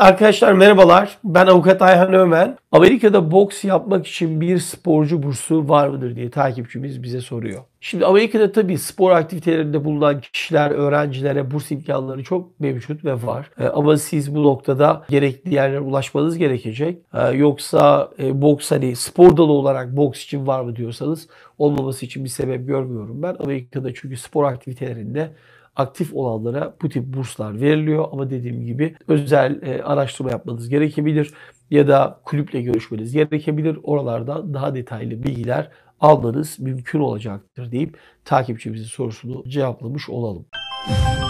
Arkadaşlar merhabalar. Ben avukat Ayhan Ömen. Amerika'da boks yapmak için bir sporcu bursu var mıdır diye takipçimiz bize soruyor. Şimdi Amerika'da tabii spor aktivitelerinde bulunan kişiler, öğrencilere burs imkanları çok mevcut ve var. E, ama siz bu noktada gerekli yerlere ulaşmanız gerekecek. E, yoksa e, boks hani spor dalı olarak boks için var mı diyorsanız olmaması için bir sebep görmüyorum ben. Amerika'da çünkü spor aktivitelerinde aktif olanlara bu tip burslar veriliyor ama dediğim gibi özel e, araştırma yapmanız gerekebilir ya da kulüple görüşmeniz gerekebilir. oralarda daha detaylı bilgiler almanız mümkün olacaktır deyip takipçimizin sorusunu cevaplamış olalım. Müzik